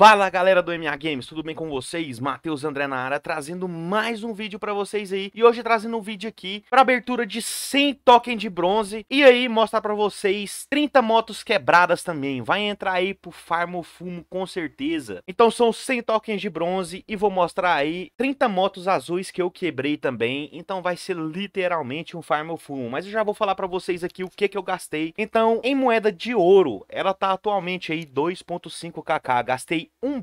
Fala galera do MA Games, tudo bem com vocês? Matheus André na área, trazendo mais um vídeo pra vocês aí. E hoje trazendo um vídeo aqui pra abertura de 100 tokens de bronze. E aí mostrar pra vocês 30 motos quebradas também. Vai entrar aí pro Farmo Fumo com certeza. Então são 100 tokens de bronze e vou mostrar aí 30 motos azuis que eu quebrei também. Então vai ser literalmente um Farmo Fumo. Mas eu já vou falar pra vocês aqui o que que eu gastei. Então em moeda de ouro, ela tá atualmente aí 2.5kk. Gastei 1250 1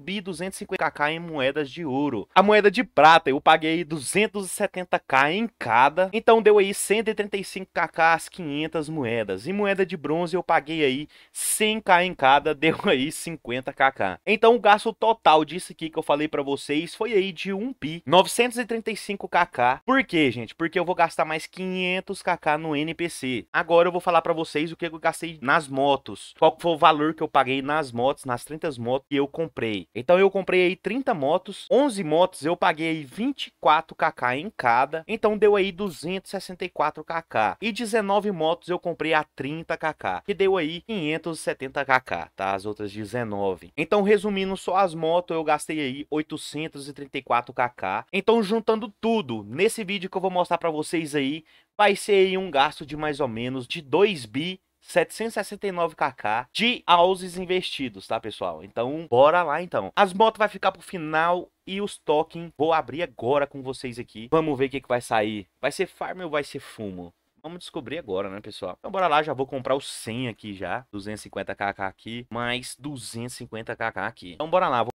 250k em moedas de ouro. A moeda de prata eu paguei 270k em cada, então deu aí 135kk as 500 moedas. E moeda de bronze eu paguei aí 100k em cada, deu aí 50kk. Então o gasto total disso aqui que eu falei para vocês foi aí de 1 p 935kk. Por quê, gente? Porque eu vou gastar mais 500kk no NPC. Agora eu vou falar para vocês o que eu gastei nas motos, qual foi o valor que eu paguei nas motos, nas 30 motos que eu comprei comprei. Então eu comprei aí 30 motos, 11 motos eu paguei aí 24kk em cada, então deu aí 264kk. E 19 motos eu comprei a 30kk, que deu aí 570kk, tá? As outras 19. Então resumindo só as motos, eu gastei aí 834kk. Então juntando tudo, nesse vídeo que eu vou mostrar para vocês aí, vai ser aí um gasto de mais ou menos de 2 bi 769kk de houses investidos, tá, pessoal? Então, bora lá, então. As motos vai ficar pro final e os tokens vou abrir agora com vocês aqui. Vamos ver o que, que vai sair. Vai ser farm ou vai ser fumo? Vamos descobrir agora, né, pessoal? Então, bora lá. Já vou comprar o 100 aqui já. 250kk aqui, mais 250kk aqui. Então, bora lá. Vou...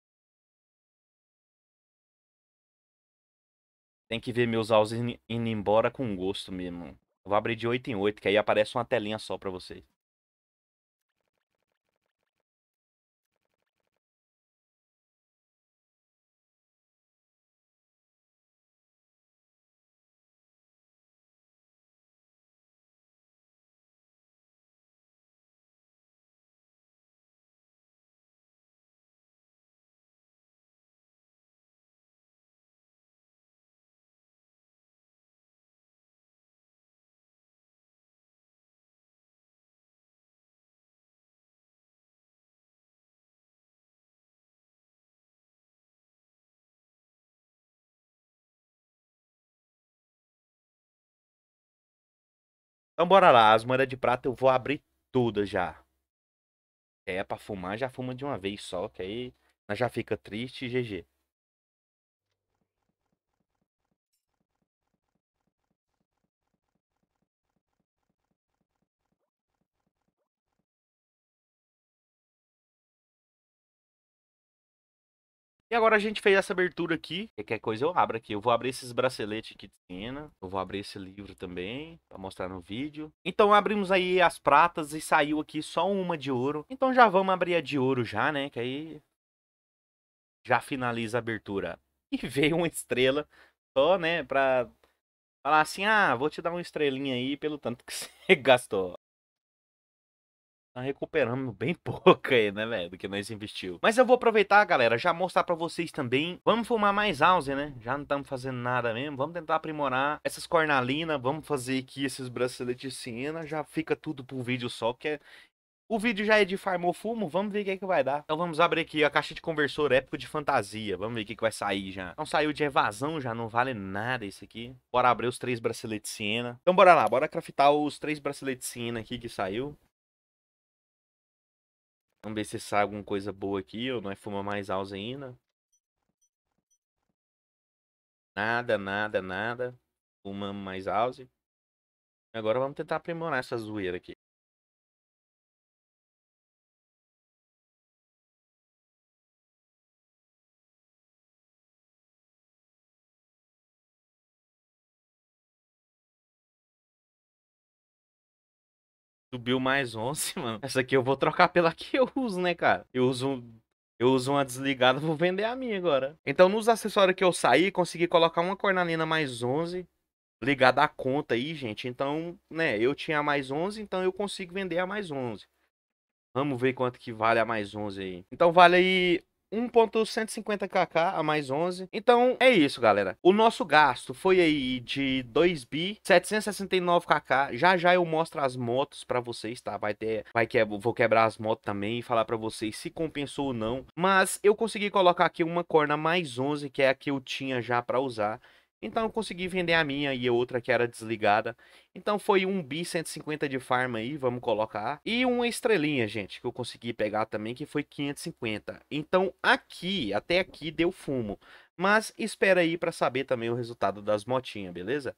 Tem que ver meus houses indo embora com gosto mesmo. Vou abrir de 8 em 8, que aí aparece uma telinha só para vocês. Então bora lá, as moedas de prata eu vou abrir tudo já. É, pra fumar já fuma de uma vez só, que aí nós já fica triste GG. E agora a gente fez essa abertura aqui. Qualquer coisa eu abro aqui. Eu vou abrir esses braceletes aqui de cena. Eu vou abrir esse livro também, para mostrar no vídeo. Então abrimos aí as pratas e saiu aqui só uma de ouro. Então já vamos abrir a de ouro já, né? Que aí já finaliza a abertura. E veio uma estrela só, né, pra falar assim, ah, vou te dar uma estrelinha aí pelo tanto que você gastou tá recuperando bem pouco aí, né, velho, do que nós investiu. Mas eu vou aproveitar, galera, já mostrar para vocês também. Vamos fumar mais house, né? Já não estamos fazendo nada mesmo. Vamos tentar aprimorar essas cornalinas, vamos fazer aqui esses braceletes de siena. Já fica tudo pro vídeo só, que é... O vídeo já é de farmou fumo, vamos ver o que, é que vai dar. Então vamos abrir aqui a caixa de conversor épico de fantasia. Vamos ver o que, é que vai sair já. Não saiu de evasão já, não vale nada isso aqui. Bora abrir os três braceletes de siena. Então bora lá, bora craftar os três braceletes de siena aqui que saiu. Vamos ver se sai alguma coisa boa aqui, ou é fuma mais ainda. Nada, nada, nada. Fumamos mais house. Agora vamos tentar aprimorar essa zoeira aqui. Subiu mais 11, mano. Essa aqui eu vou trocar pela que eu uso, né, cara? Eu uso eu uso uma desligada, vou vender a minha agora. Então, nos acessórios que eu saí, consegui colocar uma cornalina mais 11 ligada à conta aí, gente. Então, né, eu tinha mais 11, então eu consigo vender a mais 11. Vamos ver quanto que vale a mais 11 aí. Então, vale aí 1.150kk a mais 11. Então é isso, galera. O nosso gasto foi aí de 2 bi 769kk. Já já eu mostro as motos para vocês, tá? Vai ter, vai que vou quebrar as motos também e falar para vocês se compensou ou não. Mas eu consegui colocar aqui uma corna mais 11, que é a que eu tinha já para usar. Então eu consegui vender a minha e a outra que era desligada. Então foi um bi 150 de farm aí, vamos colocar. E uma estrelinha, gente, que eu consegui pegar também, que foi 550. Então aqui, até aqui deu fumo. Mas espera aí para saber também o resultado das motinhas, beleza?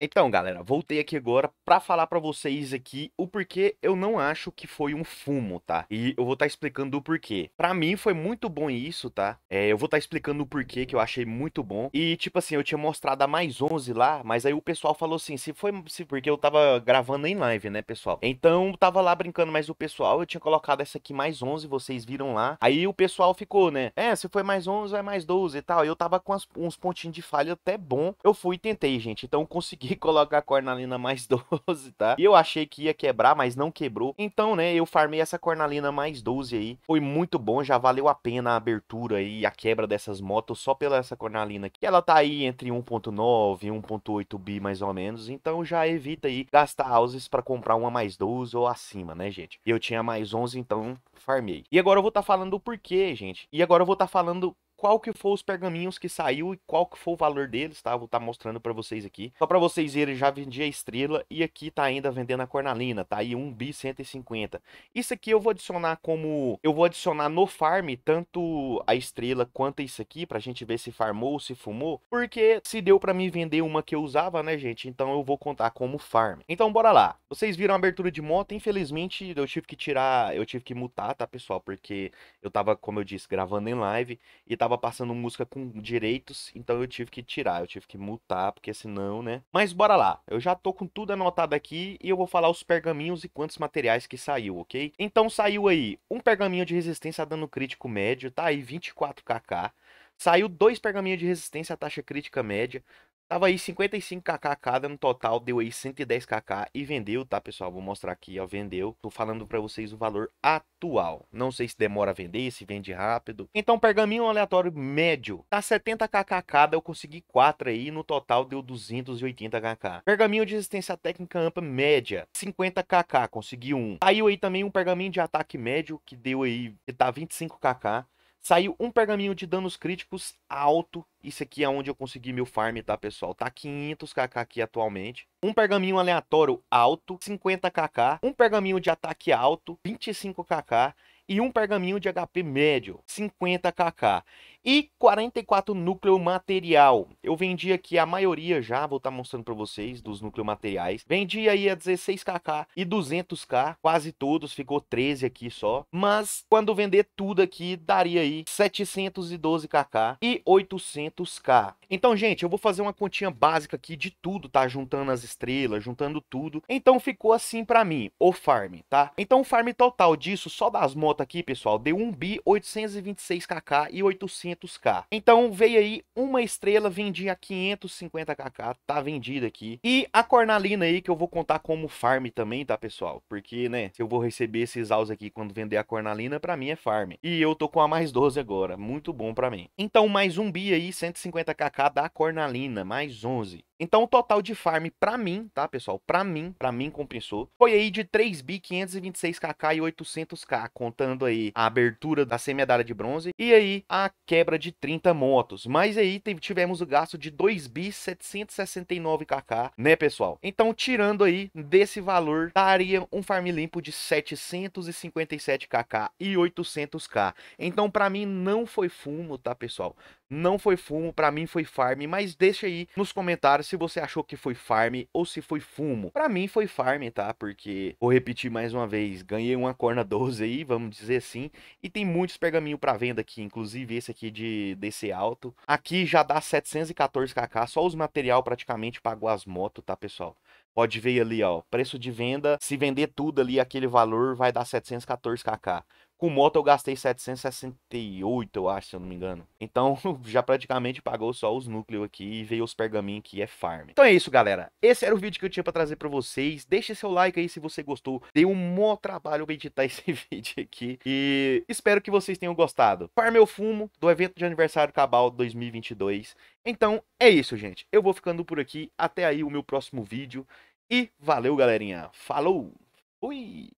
Então, galera, voltei aqui agora para falar para vocês aqui o porquê eu não acho que foi um fumo, tá? E eu vou estar tá explicando o porquê. Para mim foi muito bom isso, tá? É, eu vou estar tá explicando o porquê que eu achei muito bom. E tipo assim, eu tinha mostrado a mais 11 lá, mas aí o pessoal falou assim, se foi se porque eu tava gravando em live, né, pessoal? Então, tava lá brincando mais o pessoal, eu tinha colocado essa aqui mais 11, vocês viram lá. Aí o pessoal ficou, né? É, se foi mais 11, é mais 12 e tal. E eu tava com as, uns pontinhos de falha até bom. Eu fui e tentei, gente. Então, consegui que colocar a cornalina mais 12, tá? E eu achei que ia quebrar, mas não quebrou. Então, né, eu farmei essa cornalina mais 12 aí. Foi muito bom, já valeu a pena a abertura e a quebra dessas motos só pela essa cornalina. Que ela tá aí entre 1.9 e 1.8 bi, mais ou menos. Então já evita aí gastar houses para comprar uma mais 12 ou acima, né, gente? Eu tinha mais 11, então farmei. E agora eu vou estar tá falando o porquê, gente. E agora eu vou estar tá falando qual que foi os pergaminhos que saiu e qual que foi o valor deles, tá? Vou estar tá mostrando para vocês aqui. Só para vocês verem, já vendi a estrela e aqui tá ainda vendendo a cornalina, tá? E 1 bi 150. Isso aqui eu vou adicionar como eu vou adicionar no farm tanto a estrela quanto isso aqui pra gente ver se farmou, se fumou, porque se deu para mim vender uma que eu usava, né, gente? Então eu vou contar como farm. Então bora lá. Vocês viram a abertura de moto, infelizmente eu tive que tirar, eu tive que mutar, tá, pessoal? Porque eu tava, como eu disse, gravando em live e tava tava passando música com direitos, então eu tive que tirar, eu tive que multar, porque senão, né? Mas bora lá, eu já tô com tudo anotado aqui e eu vou falar os pergaminhos e quantos materiais que saiu, ok? Então saiu aí um pergaminho de resistência a dano crítico médio, tá aí 24kk. Saiu dois pergaminhos de resistência à taxa crítica média. Tava aí 55kk cada, no total deu aí 110kk e vendeu, tá pessoal? Vou mostrar aqui, ó, vendeu. Tô falando pra vocês o valor atual. Não sei se demora a vender, se vende rápido. Então, pergaminho aleatório médio, tá 70kk cada, eu consegui 4 aí, no total deu 280kk. Pergaminho de resistência técnica ampla média, 50kk, consegui um. Saiu aí também um pergaminho de ataque médio, que deu aí, que tá 25kk. Saiu um pergaminho de danos críticos alto. Isso aqui é onde eu consegui meu farm, tá, pessoal? Tá 500kk aqui atualmente. Um pergaminho aleatório alto, 50kk. Um pergaminho de ataque alto, 25kk. E um pergaminho de HP médio, 50kk e 44 núcleo material. Eu vendi aqui a maioria já, vou estar tá mostrando para vocês dos núcleo materiais. Vendi aí a 16kk e 200k, quase todos, ficou 13 aqui só. Mas quando vender tudo aqui, daria aí 712kk e 800k. Então, gente, eu vou fazer uma continha básica aqui de tudo, tá? Juntando as estrelas, juntando tudo. Então ficou assim para mim, o farm, tá? Então o farm total disso, só das motos aqui, pessoal, deu 1 bi 826kk e 800 400k. Então veio aí uma estrela, vendi a 550kk, tá vendida aqui. E a cornalina aí que eu vou contar como farm também, tá pessoal? Porque, né, se eu vou receber esses aus aqui quando vender a cornalina, pra mim é farm. E eu tô com a mais 12 agora, muito bom pra mim. Então mais um bi aí, 150kk da cornalina, mais 11. Então o total de farm para mim, tá, pessoal? Para mim, para mim compensou. Foi aí de 3.526kk e 800k, contando aí a abertura da semedalha de bronze e aí a quebra de 30 motos. Mas aí tivemos o gasto de 2.769kk, né, pessoal? Então, tirando aí desse valor, daria um farm limpo de 757kk e 800k. Então, para mim não foi fumo, tá, pessoal? não foi fumo, para mim foi farm, mas deixa aí nos comentários se você achou que foi farm ou se foi fumo. Para mim foi farm, tá? Porque, vou repetir mais uma vez, ganhei uma corna 12 aí, vamos dizer assim, e tem muitos pergaminhos para venda aqui, inclusive esse aqui de DC alto. Aqui já dá 714kk, só os material praticamente pagou as motos, tá, pessoal? Pode ver ali, ó, preço de venda, se vender tudo ali, aquele valor vai dar 714kk. Com moto eu gastei 768, eu acho, se eu não me engano. Então já praticamente pagou só os núcleos aqui e veio os pergaminhos que é farm. Então é isso, galera. Esse era o vídeo que eu tinha para trazer para vocês. Deixe seu like aí se você gostou. Dei um mó trabalho pra editar esse vídeo aqui. E espero que vocês tenham gostado. Farm meu fumo do evento de aniversário Cabal 2022. Então é isso, gente. Eu vou ficando por aqui. Até aí o meu próximo vídeo. E valeu, galerinha. Falou! Fui!